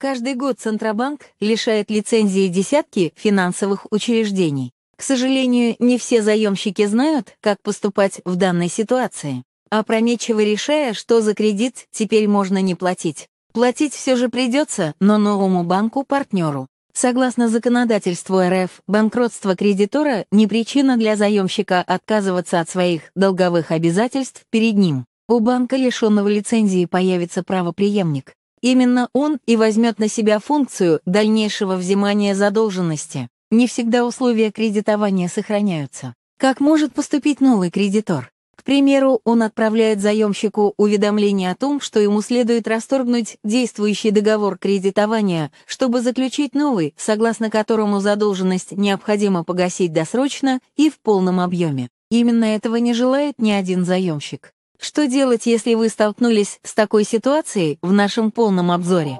Каждый год Центробанк лишает лицензии десятки финансовых учреждений. К сожалению, не все заемщики знают, как поступать в данной ситуации, опрометчиво решая, что за кредит теперь можно не платить. Платить все же придется, но новому банку-партнеру. Согласно законодательству РФ, банкротство кредитора не причина для заемщика отказываться от своих долговых обязательств перед ним. У банка, лишенного лицензии, появится правоприемник. Именно он и возьмет на себя функцию дальнейшего взимания задолженности. Не всегда условия кредитования сохраняются. Как может поступить новый кредитор? К примеру, он отправляет заемщику уведомление о том, что ему следует расторгнуть действующий договор кредитования, чтобы заключить новый, согласно которому задолженность необходимо погасить досрочно и в полном объеме. Именно этого не желает ни один заемщик. Что делать, если вы столкнулись с такой ситуацией в нашем полном обзоре?